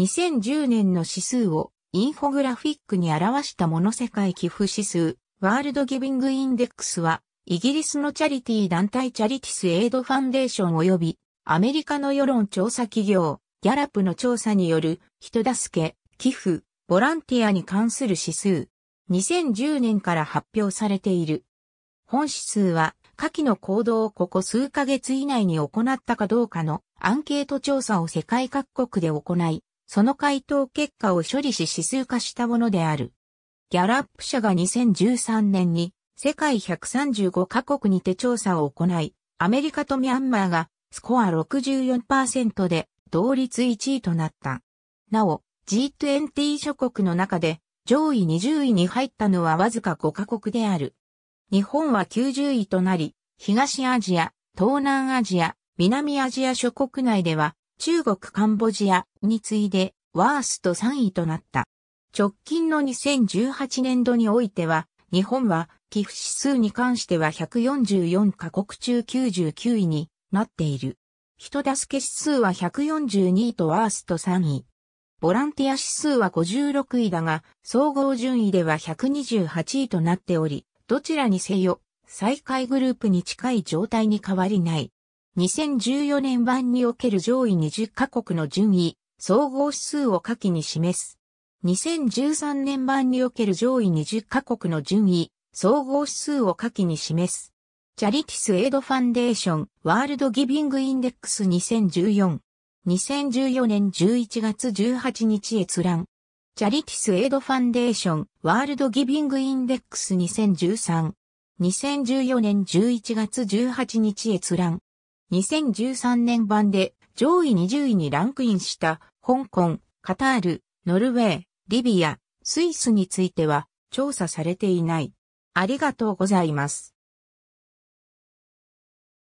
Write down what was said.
2010年の指数をインフォグラフィックに表したもの世界寄付指数、ワールドギビングインデックスは、イギリスのチャリティ団体チャリティスエイドファンデーション及び、アメリカの世論調査企業、ギャラップの調査による、人助け、寄付、ボランティアに関する指数。2010年から発表されている。本指数は、下記の行動をここ数ヶ月以内に行ったかどうかのアンケート調査を世界各国で行い、その回答結果を処理し指数化したものである。ギャラップ社が2013年に世界135カ国にて調査を行い、アメリカとミャンマーがスコア64%で同率1位となった。なお、G20 諸国の中で上位20位に入ったのはわずか5カ国である。日本は90位となり、東アジア、東南アジア、南アジア諸国内では中国カンボジアに次いでワースト3位となった。直近の2018年度においては、日本は寄付指数に関しては144カ国中99位になっている。人助け指数は142位とワースト3位。ボランティア指数は56位だが、総合順位では128位となっており、どちらにせよ、再開グループに近い状態に変わりない。2014年版における上位20カ国の順位、総合指数を下記に示す。2013年版における上位20カ国の順位、総合指数を下記に示す。チャリティスエイドファンデーションワールドギビングインデックス2014。2014年11月18日閲覧。チャリティスエイドファンデーションワールドギビングインデックス2013。2014年11月18日閲覧。2013年版で上位20位にランクインした香港、カタール、ノルウェー、リビア、スイスについては調査されていない。ありがとうございます。